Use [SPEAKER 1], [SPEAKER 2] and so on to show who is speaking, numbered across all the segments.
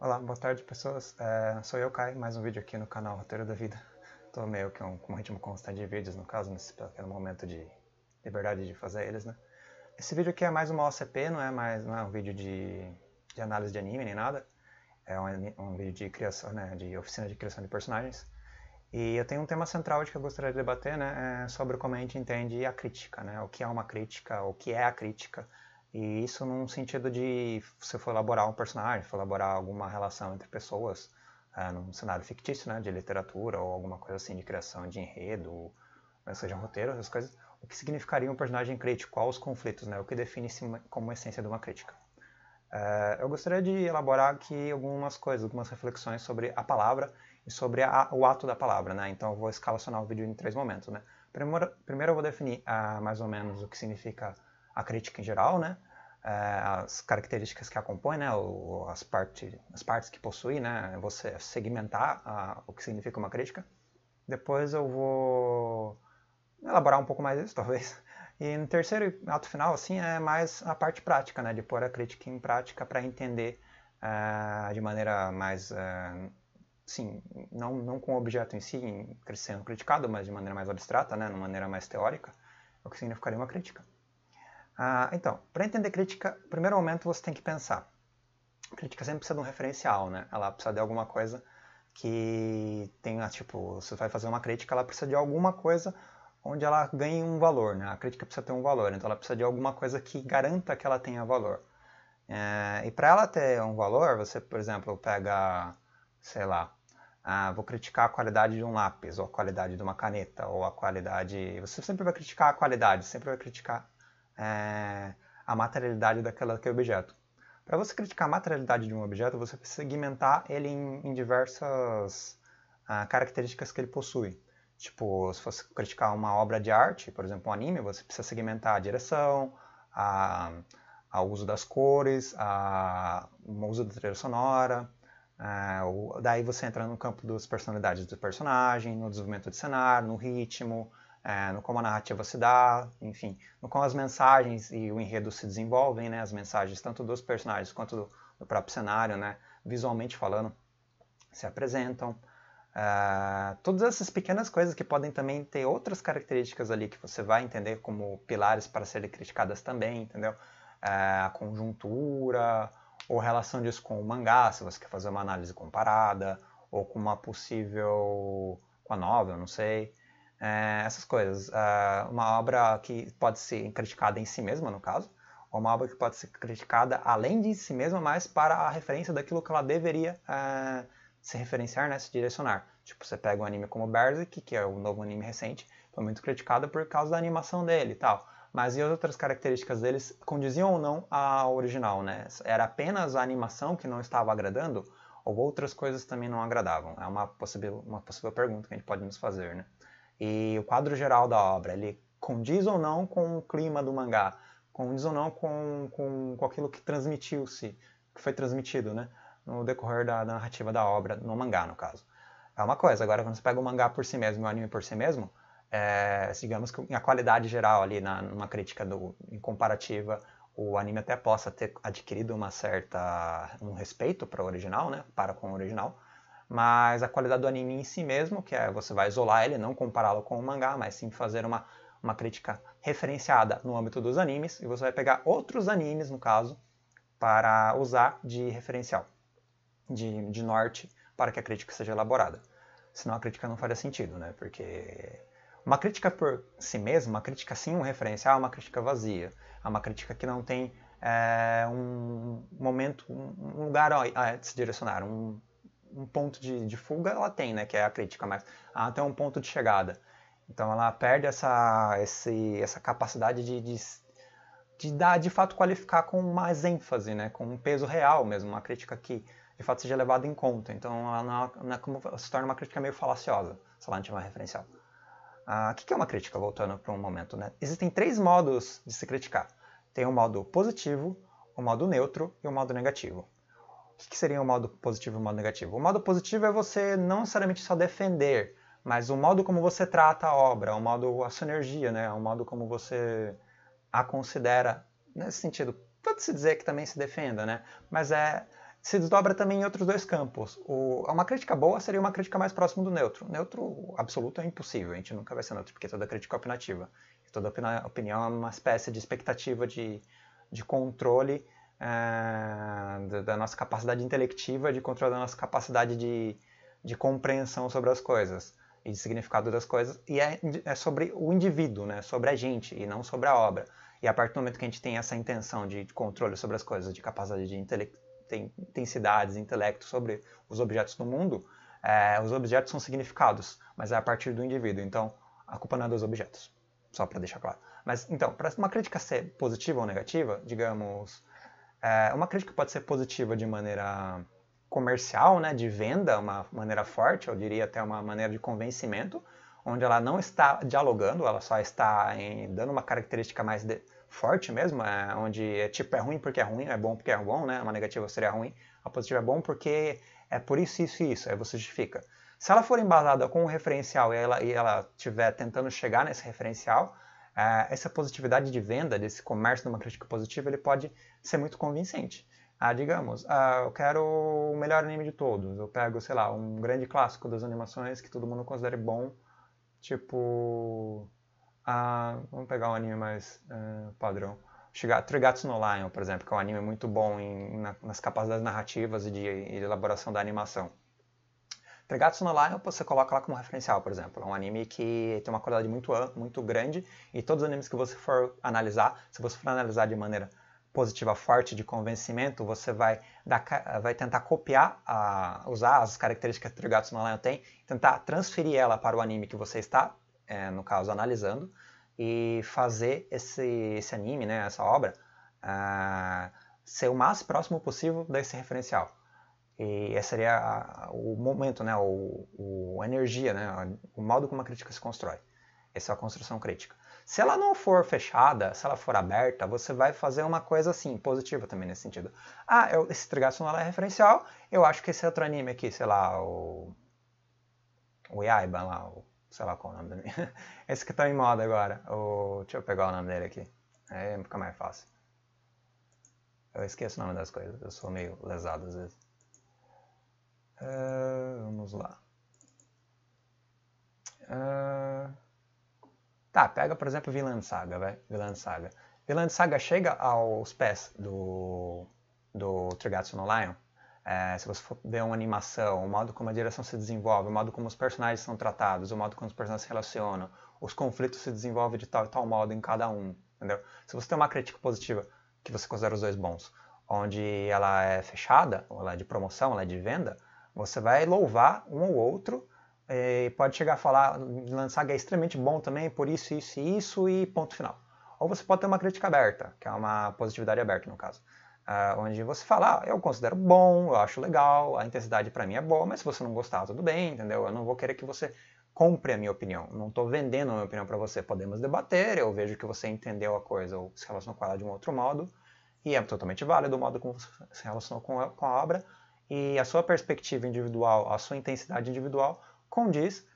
[SPEAKER 1] Olá, boa tarde pessoas, é, sou eu, Kai, mais um vídeo aqui no canal Roteiro da Vida. Estou meio que um, com um ritmo constante de vídeos, no caso, nesse pequeno momento de liberdade de fazer eles, né? Esse vídeo aqui é mais uma OCP, não é mais não é um vídeo de, de análise de anime nem nada. É um, um vídeo de criação, né, de oficina de criação de personagens. E eu tenho um tema central de que eu gostaria de debater, né, é sobre como a gente entende a crítica, né, o que é uma crítica, o que é a crítica, e isso num sentido de você for elaborar um personagem, for elaborar alguma relação entre pessoas, é, num cenário fictício, né, de literatura ou alguma coisa assim de criação de enredo, ou, seja, um roteiro, essas coisas. O que significaria um personagem crítico? Quais os conflitos, né? O que define como essência de uma crítica? É, eu gostaria de elaborar aqui algumas coisas, algumas reflexões sobre a palavra e sobre a, o ato da palavra, né? Então eu vou escalacionar o vídeo em três momentos, né? Primeiro, primeiro eu vou definir ah, mais ou menos o que significa a crítica em geral, né? É, as características que a compõem, né, as, parte, as partes que possui, né, você segmentar a, o que significa uma crítica. Depois eu vou elaborar um pouco mais isso, talvez. E no terceiro ato final, assim, é mais a parte prática, né, de pôr a crítica em prática para entender uh, de maneira mais, uh, sim, não, não com o objeto em si sendo criticado, mas de maneira mais abstrata, né, de maneira mais teórica, o que significaria uma crítica. Ah, então, para entender crítica, primeiro momento você tem que pensar. crítica sempre precisa de um referencial, né? Ela precisa de alguma coisa que tenha, tipo, você vai fazer uma crítica, ela precisa de alguma coisa onde ela ganhe um valor, né? A crítica precisa ter um valor, então ela precisa de alguma coisa que garanta que ela tenha valor. É, e para ela ter um valor, você, por exemplo, pega, sei lá, ah, vou criticar a qualidade de um lápis, ou a qualidade de uma caneta, ou a qualidade. Você sempre vai criticar a qualidade, sempre vai criticar é, a materialidade daquele objeto. Para você criticar a materialidade de um objeto, você precisa segmentar ele em, em diversas ah, características que ele possui. Tipo, se você criticar uma obra de arte, por exemplo, um anime, você precisa segmentar a direção, a, a uso das cores, a, o uso da trilha sonora. É, o, daí você entra no campo das personalidades do personagem, no desenvolvimento de cenário, no ritmo, é, no como a narrativa se dá, enfim, no como as mensagens e o enredo se desenvolvem, né, as mensagens tanto dos personagens quanto do, do próprio cenário, né, visualmente falando, se apresentam. É, todas essas pequenas coisas que podem também ter outras características ali que você vai entender como pilares para serem criticadas também, entendeu? É, a conjuntura, ou relação disso com o mangá, se você quer fazer uma análise comparada, ou com uma possível. com a novel, não sei. É, essas coisas. É uma obra que pode ser criticada em si mesma, no caso, ou uma obra que pode ser criticada além de si mesma, mas para a referência daquilo que ela deveria é, se referenciar, né, se direcionar. Tipo, você pega um anime como Berserk, que é um novo anime recente, foi muito criticado por causa da animação dele e tal. Mas e as outras características deles condiziam ou não ao original, né? Era apenas a animação que não estava agradando ou outras coisas também não agradavam? É uma possível, uma possível pergunta que a gente pode nos fazer, né? e o quadro geral da obra. Ele condiz ou não com o clima do mangá, condiz ou não com, com, com aquilo que transmitiu-se, que foi transmitido, né? No decorrer da, da, narrativa da obra, no mangá, no caso. É uma coisa, agora quando você pega o mangá por si mesmo e o anime por si mesmo, é, digamos que a qualidade geral ali, na, numa crítica do, em comparativa, o anime até possa ter adquirido uma certa, um respeito para o original, né? Para com o original, mas a qualidade do anime em si mesmo, que é você vai isolar ele, não compará-lo com o mangá, mas sim fazer uma, uma crítica referenciada no âmbito dos animes, e você vai pegar outros animes, no caso, para usar de referencial, de, de norte, para que a crítica seja elaborada. Senão a crítica não faria sentido, né? Porque uma crítica por si mesma, uma crítica sim um referencial, é uma crítica vazia, é uma crítica que não tem é, um momento, um lugar a se direcionar, um, um ponto de, de fuga ela tem, né? Que é a crítica, mas ela tem um ponto de chegada. Então ela perde essa, esse, essa capacidade de, de, de dar, de fato, qualificar com mais ênfase, né? Com um peso real mesmo, uma crítica que de fato seja levada em conta. Então ela, não, não, ela é se torna uma crítica meio falaciosa, se ela não tiver referencial. Ah, o que é uma crítica? Voltando para um momento, né? Existem três modos de se criticar. Tem o modo positivo, o modo neutro e o modo negativo. O que seria um modo positivo e um modo negativo? O modo positivo é você não necessariamente só defender, mas o modo como você trata a obra, o modo, a sinergia, né? o modo como você a considera, nesse sentido. Pode-se dizer que também se defenda, né? mas é se desdobra também em outros dois campos. O, é uma crítica boa seria uma crítica mais próxima do neutro. Neutro absoluto é impossível, a gente nunca vai ser neutro, porque toda crítica é opinativa. toda opinião é uma espécie de expectativa de, de controle ah, da, nossa capacidade intelectiva, de controle da nossa capacidade de, de compreensão sobre as coisas e de significado das coisas, e é, é sobre o indivíduo, né? sobre a gente, e não sobre a obra. E a partir do momento que a gente tem essa intenção de controle sobre as coisas, de capacidade de intensidades, intelecto sobre os objetos do mundo, é, os objetos são significados, mas é a partir do indivíduo. Então, a culpa não é dos objetos, só para deixar claro. Mas, então, para uma crítica ser positiva ou negativa, digamos, é, uma crítica pode ser positiva de maneira comercial, né, de venda, uma maneira forte, eu diria até uma maneira de convencimento, onde ela não está dialogando, ela só está em, dando uma característica mais de, forte mesmo, é, onde é tipo é ruim porque é ruim, é bom porque é bom, né? Uma negativa seria ruim, a positiva é bom porque é por isso, isso e isso, aí você justifica. Se ela for embasada com um referencial e ela estiver tentando chegar nesse referencial, essa positividade de venda, desse comércio de uma crítica positiva, ele pode ser muito convincente. Ah, digamos, ah, eu quero o melhor anime de todos. Eu pego, sei lá, um grande clássico das animações que todo mundo considere bom, tipo. Ah, vamos pegar um anime mais uh, padrão. Trigatsu no Lion, por exemplo, que é um anime muito bom em, na, nas capacidades narrativas e de, de elaboração da animação. Pregatsu no Lion você coloca lá como referencial, por exemplo. É um anime que tem uma qualidade muito, muito grande e todos os animes que você for analisar, se você for analisar de maneira positiva forte de convencimento, você vai, dar, vai tentar copiar, a, usar as características que Trigatsu no Lion tem, tentar transferir ela para o anime que você está, é, no caso, analisando, e fazer esse, esse anime, né, essa obra, uh, ser o mais próximo possível desse referencial. E esse seria a, o momento, né? O, o, a energia, né? O modo como a crítica se constrói. Essa é a construção crítica. Se ela não for fechada, se ela for aberta, você vai fazer uma coisa assim, positiva também nesse sentido. Ah, eu, esse não é referencial, eu acho que esse outro anime aqui, sei lá, o. O Yaiba lá, o, sei lá qual é o nome dele. Esse que tá em moda agora. O, deixa eu pegar o nome dele aqui. Aí é, fica mais fácil. Eu esqueço o nome das coisas, eu sou meio lesado às vezes. Uh, vamos lá. Uh, tá, pega por exemplo Vinland Saga, velho Vinland Saga. Vinland Saga chega aos pés do, do Trigatsu no Lion. É, se você for ver uma animação, o modo como a direção se desenvolve, o modo como os personagens são tratados, o modo como os personagens se relacionam, os conflitos se desenvolvem de tal e tal modo em cada um, entendeu? Se você tem uma crítica positiva, que você considera os dois bons, onde ela é fechada, ou ela é de promoção, ela é de venda, você vai louvar um ou outro, eh, pode chegar a falar, lançar que é extremamente bom também, por isso, isso e isso, e ponto final. Ou você pode ter uma crítica aberta, que é uma positividade aberta, no caso. Ah, onde você fala, ah, eu considero bom, eu acho legal, a intensidade para mim é boa, mas se você não gostar, tudo bem, entendeu? Eu não vou querer que você compre a minha opinião. Não estou vendendo a minha opinião para você. Podemos debater, eu vejo que você entendeu a coisa ou se relacionou com ela de um outro modo, e é totalmente válido o modo como você se relacionou com a, com a obra, e a sua perspectiva individual, a sua intensidade individual condiz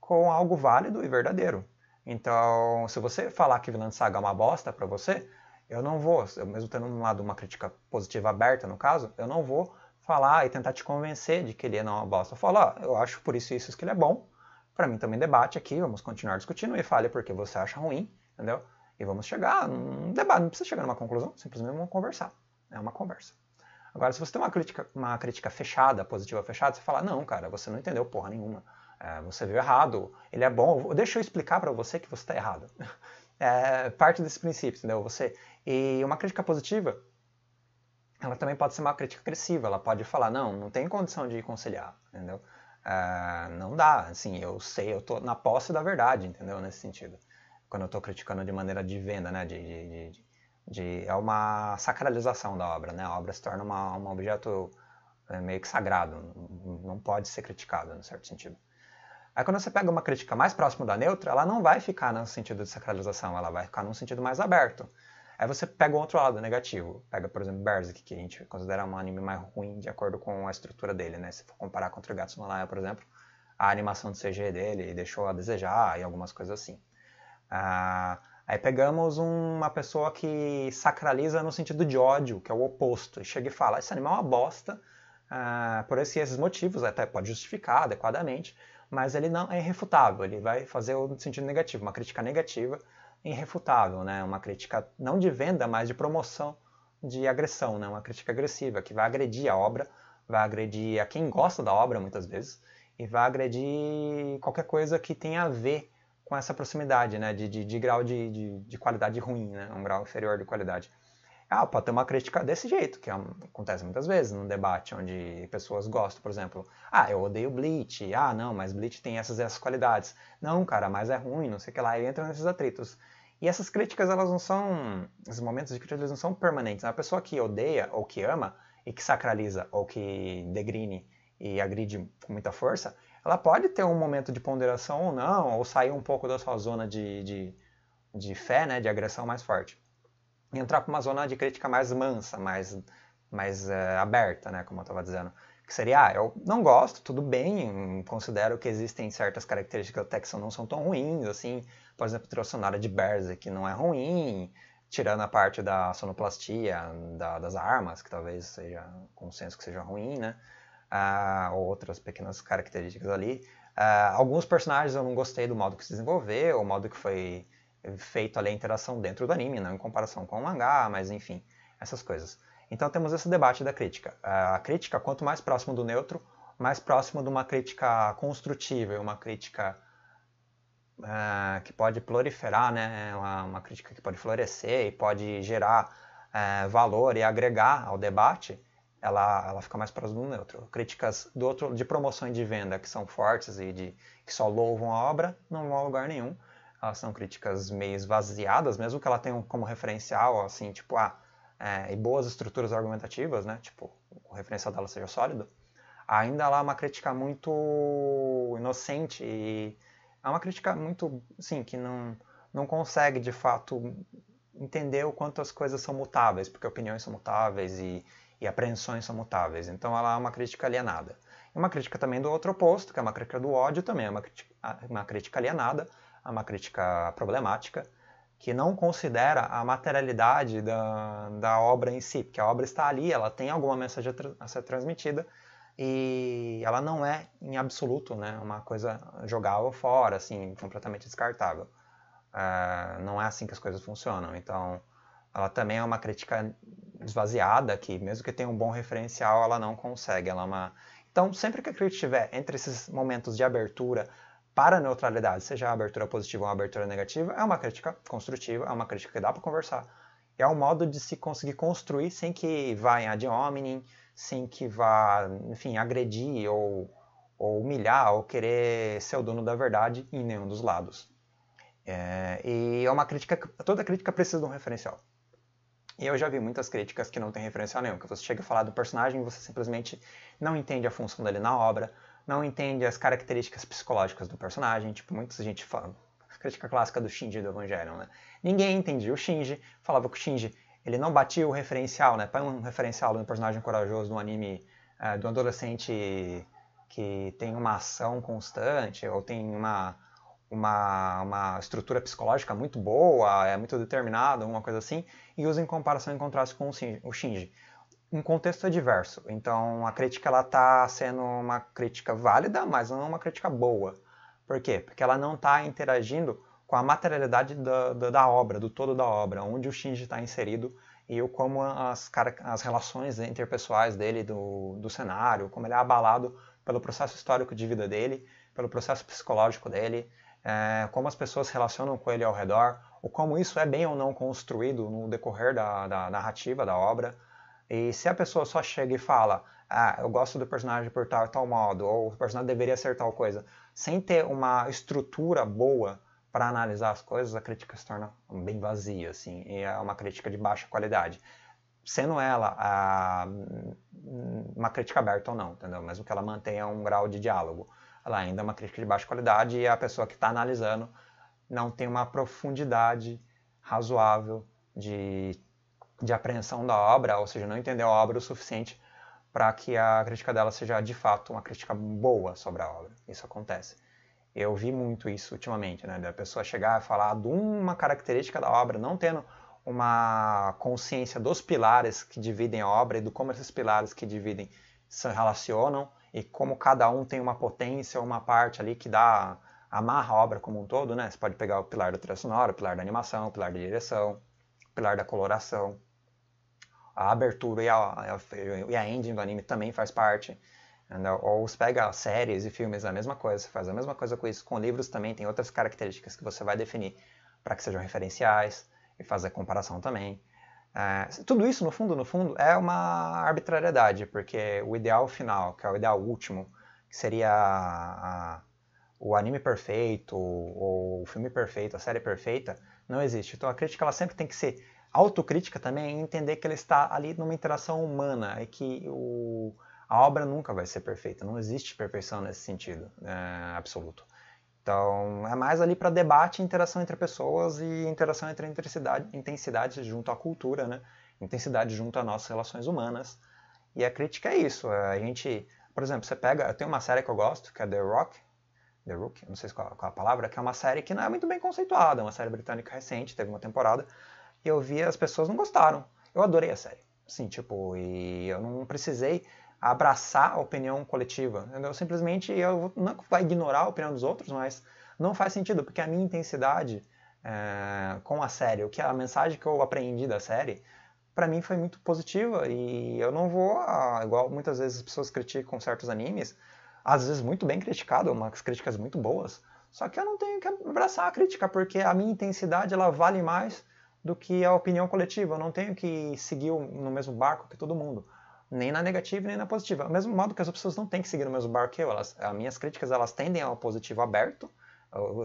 [SPEAKER 1] com algo válido e verdadeiro. Então, se você falar que Vinland Saga é uma bosta para você, eu não vou, eu mesmo tendo um lado uma crítica positiva aberta no caso, eu não vou falar e tentar te convencer de que ele não é uma bosta. Eu falo, ó, ah, eu acho por isso e isso que ele é bom. Para mim também debate aqui, vamos continuar discutindo e fale porque você acha ruim, entendeu? E vamos chegar num debate, não precisa chegar numa conclusão, simplesmente vamos conversar. É uma conversa. Agora, se você tem uma crítica, uma crítica fechada, positiva fechada, você fala, não, cara, você não entendeu porra nenhuma. É, você viu errado, ele é bom, deixa eu explicar para você que você está errado. É parte desse princípio, entendeu? Você E uma crítica positiva, ela também pode ser uma crítica agressiva, ela pode falar, não, não tem condição de conciliar, entendeu? É, não dá, assim, eu sei, eu tô na posse da verdade, entendeu? Nesse sentido. Quando eu estou criticando de maneira de venda, né, de, de, de de é uma sacralização da obra, né? A obra se torna uma, um objeto é, meio que sagrado, não pode ser criticado, no certo sentido. Aí quando você pega uma crítica mais próxima da neutra, ela não vai ficar no sentido de sacralização, ela vai ficar num sentido mais aberto. Aí você pega o outro lado negativo, pega, por exemplo, Berserk, que a gente considera um anime mais ruim de acordo com a estrutura dele, né? Se for comparar com Trigatsu no Laia, por exemplo, a animação do CG dele deixou a desejar e algumas coisas assim. Ah, Aí pegamos uma pessoa que sacraliza no sentido de ódio, que é o oposto, e chega e fala: esse animal é uma bosta ah, por esses motivos, até pode justificar adequadamente, mas ele não é irrefutável, ele vai fazer o sentido negativo, uma crítica negativa irrefutável, né? uma crítica não de venda, mas de promoção de agressão, né? uma crítica agressiva que vai agredir a obra, vai agredir a quem gosta da obra muitas vezes e vai agredir qualquer coisa que tenha a ver com essa proximidade né, de, de, de grau de, de, de, qualidade ruim, né, um grau inferior de qualidade. Ah, pode ter uma crítica desse jeito, que é acontece muitas vezes num debate onde pessoas gostam, por exemplo, ah, eu odeio Bleach, ah, não, mas Bleach tem essas e essas qualidades. Não, cara, mas é ruim, não sei o que lá, e entra nesses atritos. E essas críticas, elas não são, esses momentos de crítica, eles não são permanentes. A pessoa que odeia ou que ama e que sacraliza ou que degrine e agride com muita força, ela pode ter um momento de ponderação ou não, ou sair um pouco da sua zona de, de, de fé, né, de agressão mais forte. E entrar para uma zona de crítica mais mansa, mais, mais eh, aberta, né, como eu estava dizendo. Que seria, ah, eu não gosto, tudo bem, considero que existem certas características até que não são tão ruins, assim, por exemplo, trilha de Berza, que não é ruim, tirando a parte da sonoplastia, da, das armas, que talvez seja consenso que seja ruim, né? outras pequenas características ali. alguns personagens eu não gostei do modo que se desenvolveu, o modo que foi feito ali a interação dentro do anime, não em comparação com o mangá, mas enfim, essas coisas. Então temos esse debate da crítica. a crítica, quanto mais próximo do neutro, mais próximo de uma crítica construtiva, uma crítica uh, que pode proliferar, né? Uma, uma, crítica que pode florescer e pode gerar valor e agregar ao debate, ela, ela fica mais para do neutro. Críticas do outro, de promoção e de venda que são fortes e de, que só louvam a obra não vão a lugar nenhum. Elas são críticas meio esvaziadas, mesmo que ela tenha como referencial, assim, tipo, ah, é, e boas estruturas argumentativas, né? Tipo, o referencial dela seja sólido. Ainda ela é uma crítica muito inocente e é uma crítica muito, sim, que não, não consegue de fato entender o quanto as coisas são mutáveis, porque opiniões são mutáveis e, e apreensões são mutáveis. Então ela é uma crítica alienada. É uma crítica também do outro oposto, que é uma crítica do ódio, também é uma crítica, uma crítica alienada, é uma crítica problemática, que não considera a materialidade da, da obra em si, porque a obra está ali, ela tem alguma mensagem a ser transmitida, e ela não é em absoluto né, uma coisa jogável fora, assim, completamente descartável. É, não é assim que as coisas funcionam. Então, ela também é uma crítica esvaziada aqui, mesmo que tenha um bom referencial, ela não consegue, ela é uma... Então, sempre que a crítica estiver entre esses momentos de abertura para neutralidade, seja a abertura positiva ou a abertura negativa, é uma crítica construtiva, é uma crítica que dá para conversar. É um modo de se conseguir construir sem que vá em ad hominem, sem que vá, enfim, agredir ou, ou humilhar ou querer ser o dono da verdade em nenhum dos lados. É, e é uma crítica, toda crítica precisa de um referencial. E eu já vi muitas críticas que não tem referencial nenhum, que você chega a falar do personagem e você simplesmente não entende a função dele na obra, não entende as características psicológicas do personagem, tipo, muita gente fala, crítica clássica do Shinji do Evangelion, né? Ninguém entendia o Shinji, falava que o Shinji, ele não batia o referencial, né? Põe um referencial no personagem corajoso, de anime, uh, eh, de um adolescente que tem uma ação constante, ou tem uma uma, uma estrutura psicológica muito boa, é muito determinado, uma coisa assim, e usa em comparação e contraste com o Shinji. Um contexto diverso então a crítica ela está sendo uma crítica válida, mas não uma crítica boa. Por quê? Porque ela não está interagindo com a materialidade da, da, da, obra, do todo da obra, onde o Shinji está inserido e o, como as, as relações interpessoais dele, do, do cenário, como ele é abalado pelo processo histórico de vida dele, pelo processo psicológico dele, é, como as pessoas relacionam com ele ao redor, o como isso é bem ou não construído no decorrer da, da narrativa, da obra. E se a pessoa só chega e fala, ah, eu gosto do personagem por tal tal modo, ou o personagem deveria ser tal coisa, sem ter uma estrutura boa para analisar as coisas, a crítica se torna bem vazia, assim, e é uma crítica de baixa qualidade. Sendo ela ah, hum, uma crítica aberta ou não, entendeu? Mesmo que ela mantenha um grau de diálogo ela ainda é uma crítica de baixa qualidade e a pessoa que está analisando não tem uma profundidade razoável de, de apreensão da obra, ou seja, não entendeu a obra o suficiente para que a crítica dela seja de fato uma crítica boa sobre a obra. Isso acontece. Eu vi muito isso ultimamente, né? Da pessoa chegar e falar de uma característica da obra, não tendo uma consciência dos pilares que dividem a obra e do como esses pilares que dividem se relacionam e como cada um tem uma potência, uma parte ali que dá amarra a obra como um todo, né? Você pode pegar o pilar da trilha sonora, o pilar da animação, o pilar da direção, o pilar da coloração, a abertura e a, e a ending do anime também faz parte. Entendeu? Ou você pega séries e filmes, é a mesma coisa, você faz a mesma coisa com isso. Com livros também tem outras características que você vai definir para que sejam referenciais e fazer comparação também. É, tudo isso, no fundo, no fundo, é uma arbitrariedade, porque o ideal final, que é o ideal último, que seria a, a, o anime perfeito, ou o filme perfeito, a série perfeita, não existe. Então a crítica ela sempre tem que ser autocrítica também e entender que ela está ali numa interação humana e que o, a obra nunca vai ser perfeita. Não existe perfeição nesse sentido é, absoluto. Então, é mais ali para debate, interação entre pessoas e interação entre intensidade, intensidade junto à cultura, né? intensidade junto às nossas relações humanas. E a crítica é isso. É, a gente, por exemplo, você pega, eu tenho uma série que eu gosto, que é The Rock, The Rook, não sei qual, qual é a palavra, que é uma série que não é muito bem conceituada, é uma série britânica recente, teve uma temporada, e eu vi as pessoas não gostaram. Eu adorei a série. Sim, tipo, e eu não precisei abraçar a opinião coletiva. Entendeu? Simplesmente eu não vai ignorar a opinião dos outros, mas não faz sentido, porque a minha intensidade é, com a série, o que é a mensagem que eu aprendi da série, para mim foi muito positiva e eu não vou, ah, igual muitas vezes as pessoas criticam certos animes, às vezes muito bem criticado, umas críticas muito boas, só que eu não tenho que abraçar a crítica, porque a minha intensidade ela vale mais do que a opinião coletiva. Eu não tenho que seguir no mesmo barco que todo mundo nem na negativa nem na positiva. Do mesmo modo que as pessoas não têm que seguir no mesmo barco que eu, elas, as minhas críticas elas tendem ao positivo aberto,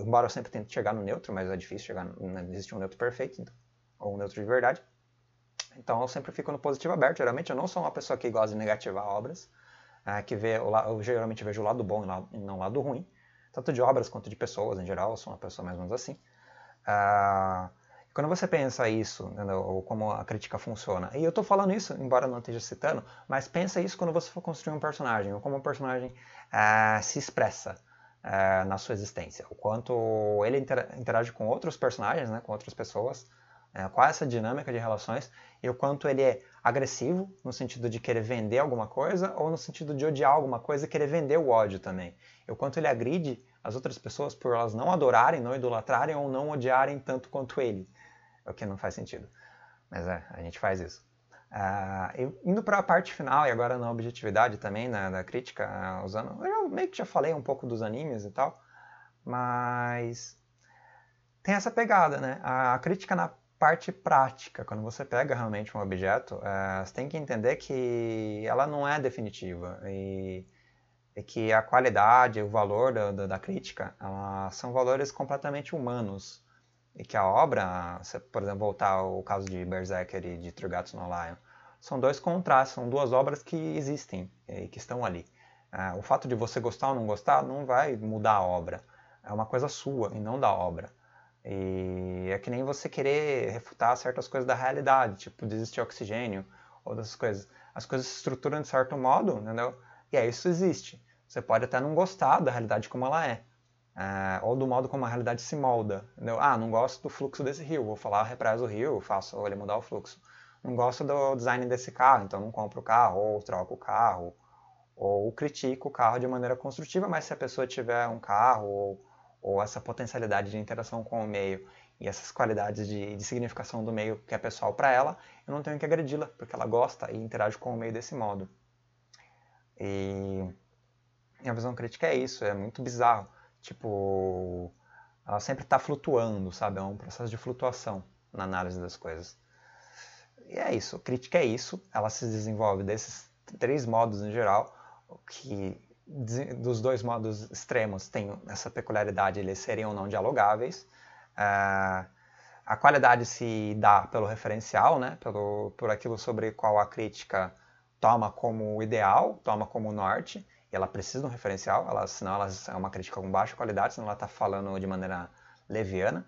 [SPEAKER 1] embora eu sempre tente chegar no neutro, mas é difícil chegar, não né, existe um neutro perfeito, então, ou um neutro de verdade. Então eu sempre fico no positivo aberto, geralmente eu não sou uma pessoa que gosta de negativar obras, é, que vê, eu geralmente vejo o lado bom e não o lado ruim, tanto de obras quanto de pessoas em geral, eu sou uma pessoa mais ou menos assim. Uh, quando você pensa isso, ou como a crítica funciona, e eu estou falando isso, embora não esteja citando, mas pensa isso quando você for construir um personagem, ou como um personagem eh, se expressa eh, na sua existência, o quanto ele interage com outros personagens, né, com outras pessoas, eh, qual é essa dinâmica de relações e o quanto ele é agressivo no sentido de querer vender alguma coisa ou no sentido de odiar alguma coisa e querer vender o ódio também. E o quanto ele agride as outras pessoas por elas não adorarem, não idolatrarem ou não odiarem tanto quanto ele o que não faz sentido. Mas é, a gente faz isso. Uh, indo para a parte final, e agora na objetividade também, na, na crítica, ah, usando. Eu meio que já falei um pouco dos animes e tal, mas tem essa pegada, né? A, crítica na parte prática, quando você pega realmente um objeto, uh, você tem que entender que ela não é definitiva e, e que a qualidade, o valor da, da, da crítica, são valores completamente humanos e que a obra, por exemplo, voltar ao caso de Berserker e de Trigatos no Lion, são dois contrastes, são duas obras que existem e que estão ali. É, o fato de você gostar ou não gostar não vai mudar a obra. É uma coisa sua e não da obra. E é que nem você querer refutar certas coisas da realidade, tipo desistir oxigênio, ou dessas coisas. As coisas se estruturam de certo modo, entendeu? E é isso existe. Você pode até não gostar da realidade como ela é, ah, ou do modo como a realidade se molda. Entendeu? Ah, não gosto do fluxo desse rio, vou falar, repraso o rio, faço ele mudar o fluxo. Não gosto do design desse carro, então não compro o carro, ou troco o carro, ou critico o carro de maneira construtiva, mas se a pessoa tiver um carro, ou, ou essa potencialidade de interação com o meio, e essas qualidades de, de significação do meio que é pessoal para ela, eu não tenho que agredi-la, porque ela gosta e interage com o meio desse modo. E a visão crítica é isso, é muito bizarro. Tipo, ela sempre está flutuando, sabe? É um processo de flutuação na análise das coisas. E é isso, crítica é isso, ela se desenvolve desses três modos em geral, que dos dois modos extremos tem essa peculiaridade, eles seriam não dialogáveis. Eh, a qualidade se dá pelo referencial, né? pelo, por aquilo sobre qual a crítica toma como ideal, toma como norte, ela precisa de um referencial, ela, senão ela é uma crítica com baixa qualidade, senão ela está falando de maneira leviana.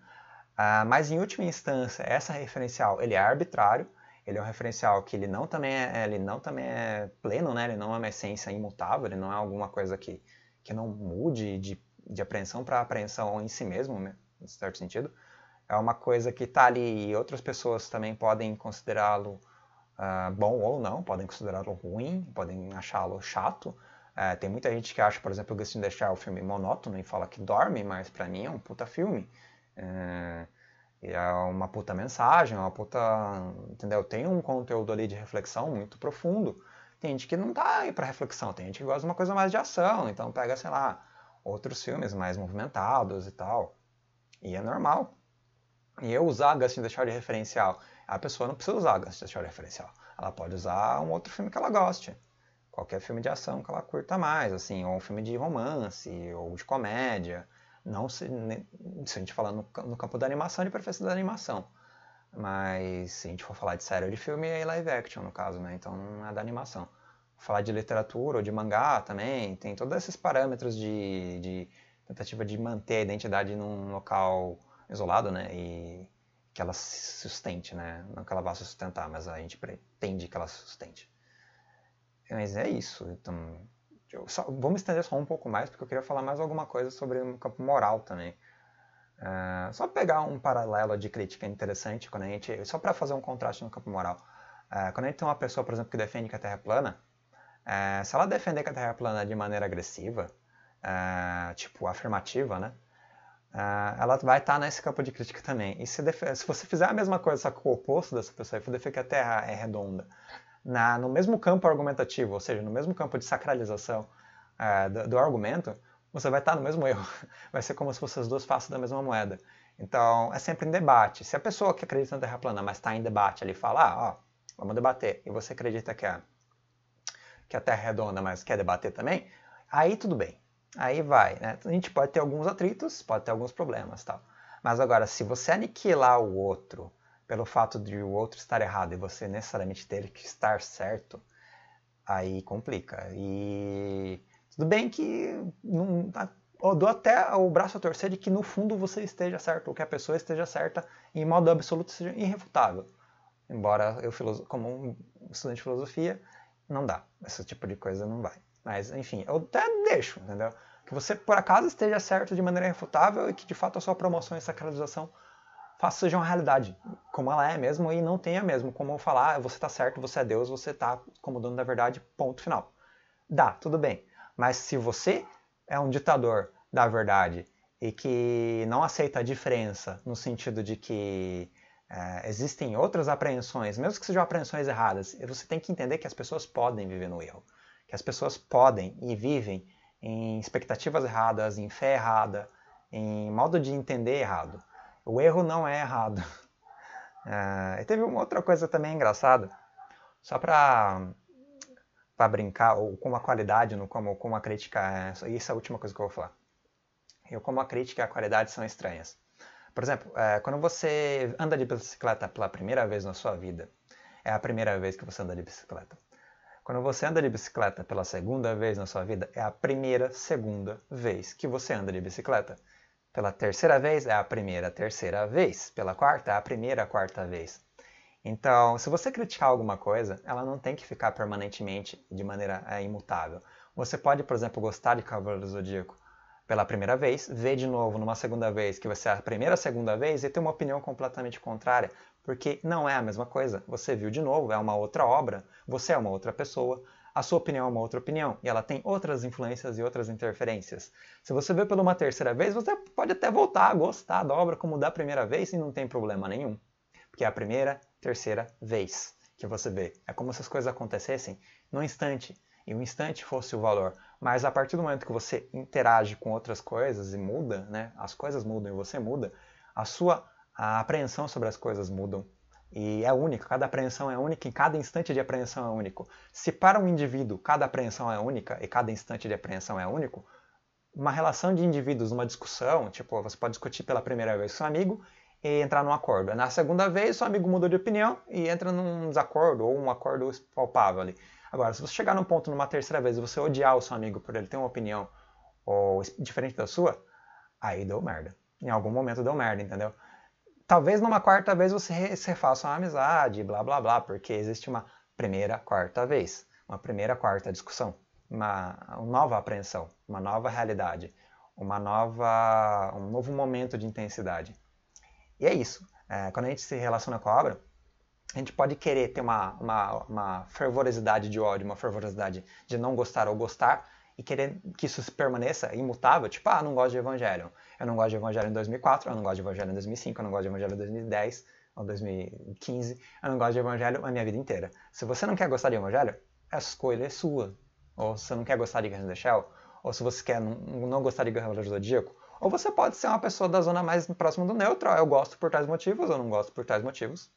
[SPEAKER 1] Ah, mas em última instância, essa referencial ele é arbitrário, ele é um referencial que ele não também é, ele não também é pleno, né? ele não é uma essência imutável, ele não é alguma coisa que, que não mude de, de apreensão para apreensão em si mesmo, né? em certo sentido. É uma coisa que está ali e outras pessoas também podem considerá-lo ah, bom ou não, podem considerá-lo ruim, podem achá-lo chato, é, tem muita gente que acha, por exemplo, o Gustin deixar o filme monótono e fala que dorme, mas para mim é um puta filme. É, é uma puta mensagem, é uma puta. Entendeu? Tem um conteúdo ali de reflexão muito profundo. Tem gente que não tá aí pra reflexão, tem gente que gosta de uma coisa mais de ação, então pega, sei lá, outros filmes mais movimentados e tal. E é normal. E eu usar Gustin assim, deixar de referencial. A pessoa não precisa usar Gustin assim, deixar de referencial. Ela pode usar um outro filme que ela goste qualquer filme de ação que ela curta mais, assim, ou um filme de romance, ou de comédia. Não se, se a gente falar no, no campo da animação, é de preferência da animação. Mas se a gente for falar de série ou de filme, é live action, no caso, né? Então não é da animação. Falar de literatura ou de mangá também, tem todos esses parâmetros de, de tentativa de manter a identidade num local isolado, né? E que ela se sustente, né? Não que ela vá se sustentar, mas a gente pretende que ela se sustente. Mas é isso. Então, só, vamos estender só um pouco mais, porque eu queria falar mais alguma coisa sobre o campo moral também. Uh, só pegar um paralelo de crítica interessante, quando a gente, só para fazer um contraste no campo moral. Uh, quando a gente tem uma pessoa, por exemplo, que defende que a Terra é plana, uh, se ela defender que a Terra é plana de maneira agressiva, tipo afirmativa, né? ela vai estar tá nesse campo de crítica também. E se, se, você fizer a mesma coisa, só que o oposto dessa pessoa, e for defender que a Terra é redonda, na, no mesmo campo argumentativo, ou seja, no mesmo campo de sacralização uh, do, do, argumento, você vai estar no mesmo erro. Vai ser como se fossem as duas faces da mesma moeda. Então, é sempre em debate. Se a pessoa que acredita na Terra plana, mas está em debate ali, fala, ah, ó, vamos debater, e você acredita que a, que a Terra é redonda, mas quer debater também, aí tudo bem. Aí vai, né? A gente pode ter alguns atritos, pode ter alguns problemas, tal. Mas agora, se você aniquilar o outro, pelo fato de o outro estar errado e você necessariamente ter que estar certo, aí complica. E tudo bem que não, eu dou até o braço a torcer de que no fundo você esteja certo, ou que a pessoa esteja certa em modo absoluto seja irrefutável. Embora eu, como um estudante de filosofia, não dá. Esse tipo de coisa não vai. Mas, enfim, eu até deixo, entendeu? Que você, por acaso, esteja certo de maneira irrefutável e que, de fato, a sua promoção e sacralização faça seja uma realidade, como ela é mesmo, e não tenha mesmo como falar, você está certo, você é Deus, você está como dono da verdade, ponto final. Dá, tudo bem. Mas se você é um ditador da verdade e que não aceita a diferença, no sentido de que é, existem outras apreensões, mesmo que sejam apreensões erradas, você tem que entender que as pessoas podem viver no erro, que as pessoas podem e vivem em expectativas erradas, em fé errada, em modo de entender errado. O erro não é errado. É, e teve uma outra coisa também engraçada, só para para brincar, ou como a qualidade, no, como, como a crítica. É, isso é a última coisa que eu vou falar. Eu, como a crítica e a qualidade são estranhas. Por exemplo, é, quando você anda de bicicleta pela primeira vez na sua vida, é a primeira vez que você anda de bicicleta. Quando você anda de bicicleta pela segunda vez na sua vida, é a primeira, segunda vez que você anda de bicicleta. Pela terceira vez é a primeira, terceira vez. Pela quarta, é a primeira, quarta vez. Então, se você criticar alguma coisa, ela não tem que ficar permanentemente de maneira é, imutável. Você pode, por exemplo, gostar de Cavaleiro do Zodíaco pela primeira vez, ver de novo numa segunda vez, que você é a primeira, segunda vez, e ter uma opinião completamente contrária, porque não é a mesma coisa. Você viu de novo, é uma outra obra, você é uma outra pessoa, a sua opinião é uma outra opinião e ela tem outras influências e outras interferências. Se você vê pela uma terceira vez, você pode até voltar a gostar da obra como da primeira vez e não tem problema nenhum, porque é a primeira, terceira vez que você vê. É como se as coisas acontecessem no instante e o instante fosse o valor. Mas a partir do momento que você interage com outras coisas e muda, né, as coisas mudam e você muda, a sua a apreensão sobre as coisas mudam e é única, cada apreensão é única, e cada instante de apreensão é único. Se para um indivíduo cada apreensão é única e cada instante de apreensão é único, uma relação de indivíduos, uma discussão, tipo, você pode discutir pela primeira vez com seu amigo e entrar num acordo. Na segunda vez, seu amigo mudou de opinião e entra num desacordo ou um acordo palpável ali. Agora, se você chegar num ponto numa terceira vez e você odiar o seu amigo por ele ter uma opinião ou diferente da sua, aí deu merda. Em algum momento deu merda, entendeu? talvez numa quarta vez você, refaça uma amizade, blá blá blá, porque existe uma primeira quarta vez, uma primeira quarta discussão, uma, uma nova apreensão, uma nova realidade, uma nova, um novo momento de intensidade. E é isso. É, quando a gente se relaciona com a obra, a gente pode querer ter uma, uma, uma fervorosidade de ódio, uma fervorosidade de não gostar ou gostar, e querer que isso permaneça imutável, tipo, ah, não gosto de Evangelho. Eu não gosto de Evangelho em 2004, eu não gosto de Evangelho em 2005, eu não gosto de Evangelho em 2010 ou 2015, eu não gosto de Evangelho a minha vida inteira. Se você não quer gostar de Evangelho, a escolha é sua. Ou se você não quer gostar de Guerra da Shell, ou se você quer não, não gostar de Guerra do Zodíaco, ou você pode ser uma pessoa da zona mais próxima do neutro, eu gosto por tais motivos, ou não gosto por tais motivos,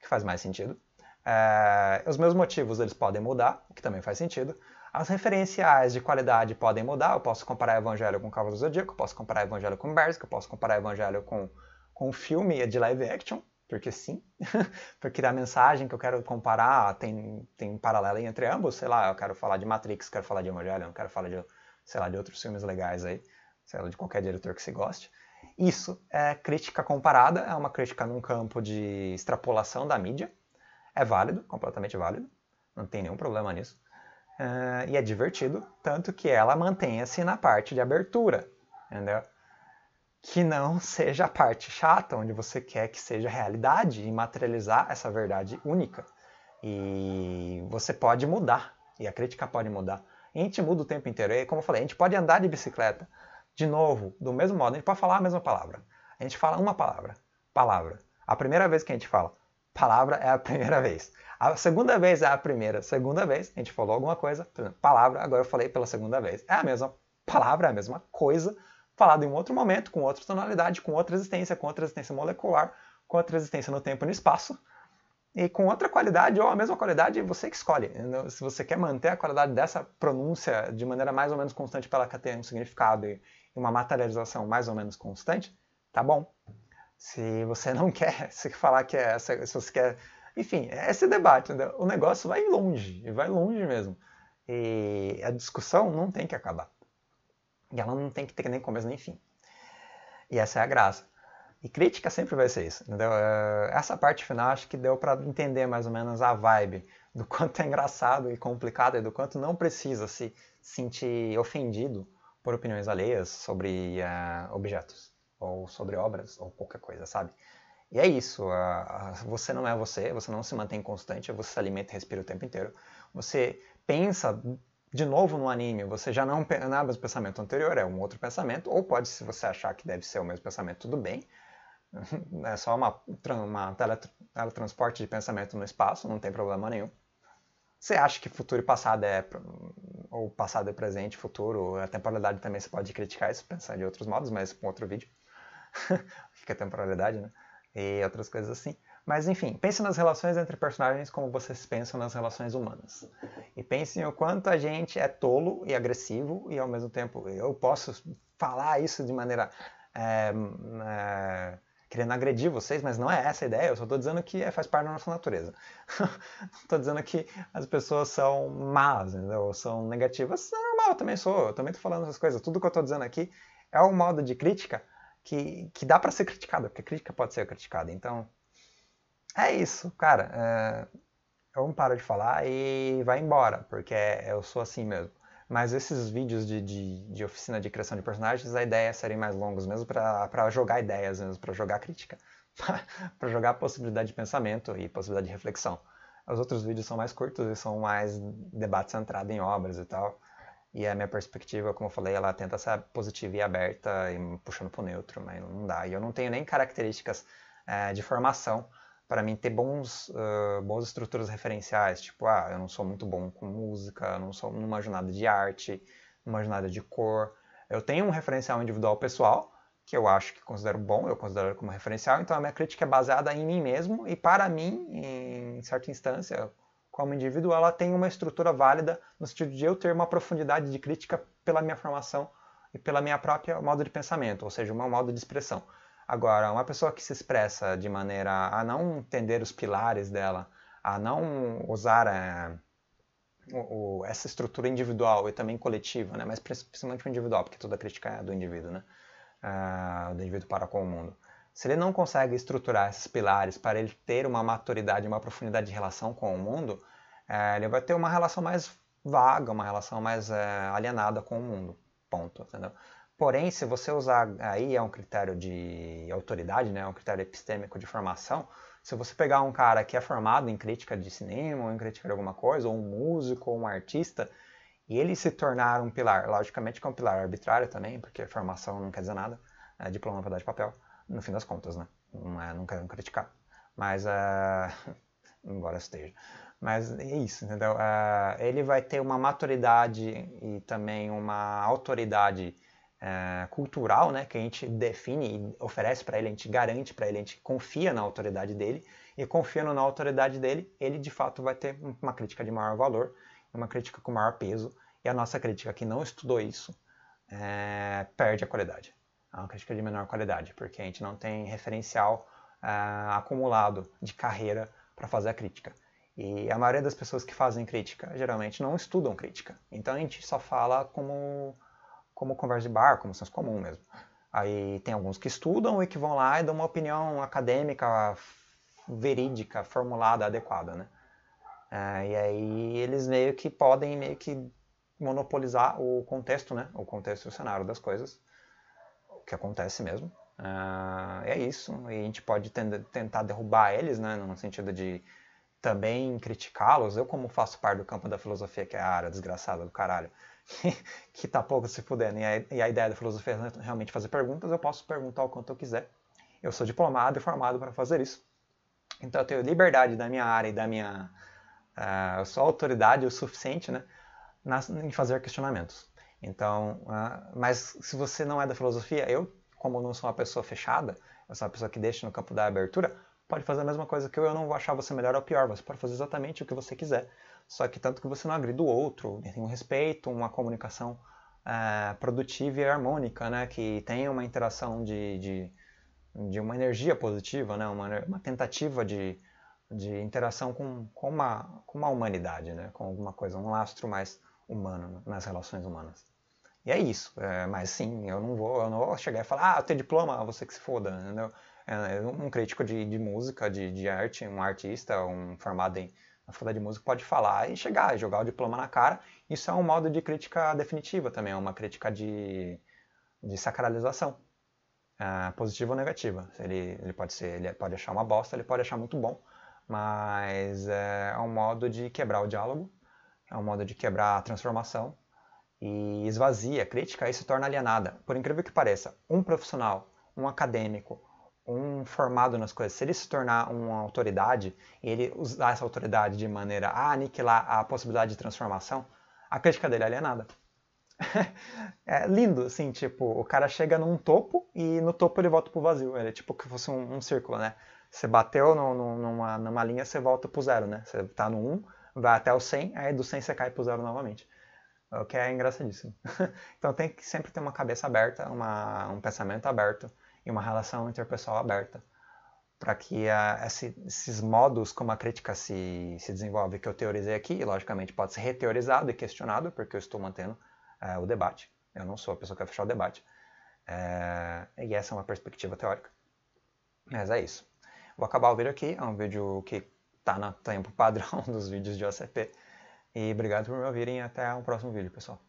[SPEAKER 1] que faz mais sentido. É, os meus motivos eles podem mudar, o que também faz sentido. As referenciais de qualidade podem mudar, eu posso comparar Evangelho com Cavalo do Zodíaco, eu posso comparar Evangelho com Berserk, eu posso comparar Evangelho com, com filme de live action, porque sim, porque a mensagem que eu quero comparar tem, tem paralelo entre ambos, sei lá, eu quero falar de Matrix, quero falar de Evangelho, quero falar de, sei lá, de outros filmes legais aí, sei lá, de qualquer diretor que se goste. Isso é crítica comparada, é uma crítica num campo de extrapolação da mídia. É válido, completamente válido, não tem nenhum problema nisso. Uh, e é divertido, tanto que ela mantenha-se na parte de abertura, entendeu? Que não seja a parte chata, onde você quer que seja realidade e materializar essa verdade única. E você pode mudar, e a crítica pode mudar. A gente muda o tempo inteiro, e como eu falei, a gente pode andar de bicicleta, de novo, do mesmo modo, a gente pode falar a mesma palavra. A gente fala uma palavra, palavra. A primeira vez que a gente fala, palavra é a primeira vez. A segunda vez é a primeira, segunda vez, a gente falou alguma coisa, palavra, agora eu falei pela segunda vez. É a mesma palavra, é a mesma coisa, falado em um outro momento, com outra tonalidade, com outra existência, com outra existência molecular, com outra existência no tempo e no espaço, e com outra qualidade ou a mesma qualidade, você que escolhe. Se você quer manter a qualidade dessa pronúncia de maneira mais ou menos constante para ela ter um significado e uma materialização mais ou menos constante, tá bom. Se você não quer, se falar que é, se você quer. Enfim, é esse debate. O negócio vai longe, e vai longe mesmo. E a discussão não tem que acabar. E ela não tem que ter nem começo nem fim. E essa é a graça. E crítica sempre vai ser isso, entendeu? É, essa parte final acho que deu para entender mais ou menos a vibe do quanto é engraçado e complicado e do quanto não precisa se sentir ofendido por opiniões alheias sobre uh, objetos ou sobre obras, ou qualquer coisa, sabe? E é isso, a, a, você não é você, você não se mantém constante, você se alimenta e respira o tempo inteiro. Você pensa de novo no anime, você já não, não é o mesmo pensamento anterior, é um outro pensamento, ou pode, se você achar que deve ser o mesmo pensamento, tudo bem. É só uma, uma teletransporte de pensamento no espaço, não tem problema nenhum. Você acha que futuro e passado é. ou passado é presente, futuro, a temporalidade também você pode criticar isso, pensar de outros modos, mas com outro vídeo. fica temporalidade, né? E outras coisas assim. Mas enfim, pense nas relações entre personagens como vocês pensam nas relações humanas. E pense o quanto a gente é tolo e agressivo, e ao mesmo tempo eu posso falar isso de maneira. É, é, querendo agredir vocês, mas não é essa a ideia, eu só estou dizendo que é, faz parte da nossa natureza. Estou dizendo que as pessoas são más, entendeu? são negativas. Isso é normal, eu também sou, eu também estou falando essas coisas. Tudo que eu estou dizendo aqui é um modo de crítica que, que dá para ser criticada, porque a crítica pode ser criticada. Então, é isso, cara. É, eu não paro de falar e vai embora, porque é, eu sou assim mesmo. Mas esses vídeos de, de, de oficina de criação de personagens, a ideia é serem mais longos mesmo para jogar ideias mesmo, para jogar crítica, para jogar possibilidade de pensamento e possibilidade de reflexão. Os outros vídeos são mais curtos e são mais debate centrado em obras e tal. E a minha perspectiva, como eu falei, ela tenta ser positiva e aberta e puxando para o neutro, mas não dá. E eu não tenho nem características é, de formação para mim ter bons, uh, boas estruturas referenciais. Tipo, ah, eu não sou muito bom com música, não sou não jornada de arte, não jornada de cor. Eu tenho um referencial individual pessoal, que eu acho que considero bom, eu considero como referencial, então a minha crítica é baseada em mim mesmo e para mim, em certa instância, como indivíduo, ela tem uma estrutura válida no sentido de eu ter uma profundidade de crítica pela minha formação e pela minha própria modo de pensamento, ou seja, um modo de expressão. Agora, uma pessoa que se expressa de maneira a não entender os pilares dela, a não usar é, o, o, essa estrutura individual e também coletiva, né? mas principalmente o individual, porque toda crítica é do indivíduo, né? É, do indivíduo para com o mundo. Se ele não consegue estruturar esses pilares para ele ter uma maturidade, uma profundidade de relação com o mundo, é, ele vai ter uma relação mais vaga, uma relação mais é, alienada com o mundo. Ponto. Entendeu? Porém, se você usar aí é um critério de autoridade, né, é um critério epistêmico de formação. Se você pegar um cara que é formado em crítica de cinema, ou em crítica de alguma coisa, ou um músico, ou um artista, e ele se tornar um pilar, logicamente que é um pilar arbitrário também, porque formação não quer dizer nada, é diploma, pedra de papel no fim das contas, né? Não, é, não quero criticar, mas uh, embora esteja. Mas é isso, entendeu? Uh, ele vai ter uma maturidade e também uma autoridade uh, cultural, né? Que a gente define e oferece para ele, a gente garante para ele, a gente confia na autoridade dele. E confiando na autoridade dele, ele de fato vai ter uma crítica de maior valor, uma crítica com maior peso. E a nossa crítica que não estudou isso é, perde a qualidade. É uma crítica de menor qualidade, porque a gente não tem referencial eh, acumulado de carreira para fazer a crítica. E a maioria das pessoas que fazem crítica geralmente não estudam crítica. Então a gente só fala como, como conversa de bar, como senso comum mesmo. Aí tem alguns que estudam e que vão lá e dão uma opinião acadêmica, verídica, formulada, adequada, né? Eh, e aí eles meio que podem meio que monopolizar o contexto, né? O contexto e o cenário das coisas que acontece mesmo. Uh, é isso, e a gente pode tentar derrubar eles, né, no sentido de também criticá-los. Eu, como faço parte do campo da filosofia, que é a área desgraçada do caralho, que tá pouco se fudendo, e a, e a ideia da filosofia é realmente fazer perguntas, eu posso perguntar o quanto eu quiser. Eu sou diplomado e formado para fazer isso. Então eu tenho liberdade da minha área e da minha. Uh, eu sou autoridade o suficiente né, nas, em fazer questionamentos. Então, uh, mas se você não é da filosofia, eu, como não sou uma pessoa fechada, eu sou uma pessoa que deixa no campo da abertura, pode fazer a mesma coisa que eu, eu não vou achar você melhor ou pior, você pode fazer exatamente o que você quiser. Só que tanto que você não agrida o outro, tem um respeito, uma comunicação uh, produtiva e harmônica, né? Que tem uma interação de, de, de uma energia positiva, né? Uma, uma tentativa de, de interação com, com, uma, com uma humanidade, né? Com alguma coisa, um lastro mais humano, nas relações humanas. E é isso. É, mas sim, eu não vou, eu não vou chegar e falar, ah, teu diploma, você que se foda, entendeu? É, um crítico de, de música, de, de, arte, um artista, um formado em, na faculdade de música pode falar e chegar, jogar o diploma na cara. Isso é um modo de crítica definitiva também, é uma crítica de, de sacralização. É, positiva ou negativa. Ele, ele pode ser, ele pode achar uma bosta, ele pode achar muito bom, mas é um modo de quebrar o diálogo é um modo de quebrar a transformação e esvazia, a crítica e se torna alienada. Por incrível que pareça, um profissional, um acadêmico, um formado nas coisas, se ele se tornar uma autoridade e ele usar essa autoridade de maneira a aniquilar a possibilidade de transformação, a crítica dele é alienada. é lindo, assim, tipo, o cara chega num topo e no topo ele volta pro vazio. Ele é tipo que fosse um, um círculo, né? Você bateu no, no, numa, numa linha, você volta pro zero, né? Você tá no um, vai até o 100, aí do 100 você cai para o zero novamente. É o que é engraçadíssimo. então tem que sempre ter uma cabeça aberta, uma, um pensamento aberto e uma relação interpessoal aberta para que a, ah, esse, esses modos como a crítica se, se desenvolve que eu teorizei aqui, e logicamente pode ser reteorizado e questionado, porque eu estou mantendo é, o debate. Eu não sou a pessoa que vai fechar o debate. É, e essa é uma perspectiva teórica. Mas é isso. Vou acabar o vídeo aqui, é um vídeo que tá no tempo padrão dos vídeos de OCP. E obrigado por me ouvirem e até o próximo vídeo, pessoal.